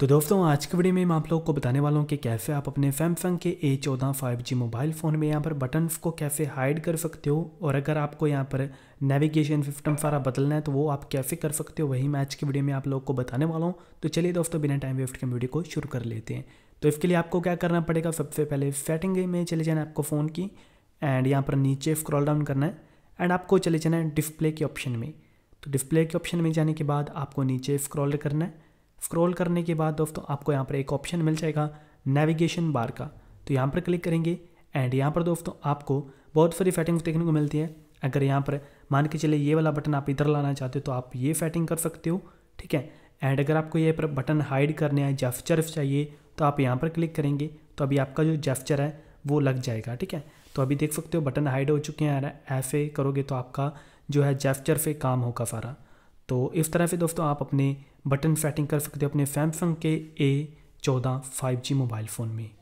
तो दोस्तों आज की वीडियो में मैं आप लोगों को बताने वाला हूँ कि कैसे आप अपने सैमसंग के ए चौदह फाइव जी मोबाइल फ़ोन में यहाँ पर बटन्स को कैसे हाइड कर सकते हो और अगर आपको यहाँ पर नेविगेशन सिस्टम सारा बदलना है तो वो आप कैसे कर सकते हो वही मैं आज की वीडियो में आप लोगों को बताने वाला हूँ तो चलिए दोस्तों बिना टाइम वेस्ट के वीडियो को शुरू कर लेते हैं तो इसके लिए आपको क्या करना पड़ेगा सबसे पहले सेटिंग में चले जाना आपको फ़ोन की एंड यहाँ पर नीचे स्क्रॉल डाउन करना है एंड आपको चले जाना है डिस्प्ले के ऑप्शन में तो डिस्प्ले के ऑप्शन में जाने के बाद आपको नीचे स्क्रॉल करना है स्क्रॉल करने के बाद दोस्तों आपको यहाँ पर एक ऑप्शन मिल जाएगा नेविगेशन बार का तो यहाँ पर क्लिक करेंगे एंड यहाँ पर दोस्तों आपको बहुत सारी फैटिंग देखने को मिलती है अगर यहाँ पर मान के चले ये वाला बटन आप इधर लाना चाहते हो तो आप ये फैटिंग कर सकते हो ठीक है एंड अगर आपको ये पर बटन हाइड करने है जेफ्चर चाहिए तो आप यहाँ पर क्लिक करेंगे तो अभी आपका जो जेफ्चर है वो लग जाएगा ठीक है तो अभी देख सकते हो बटन हाइड हो चुके हैं ऐसे करोगे तो आपका जो है जेफ्चर पे काम होगा सारा तो इस तरह से दोस्तों आप अपने बटन सेटिंग कर सकते हो अपने सैमसंग के ए चौदह फाइव जी मोबाइल फ़ोन में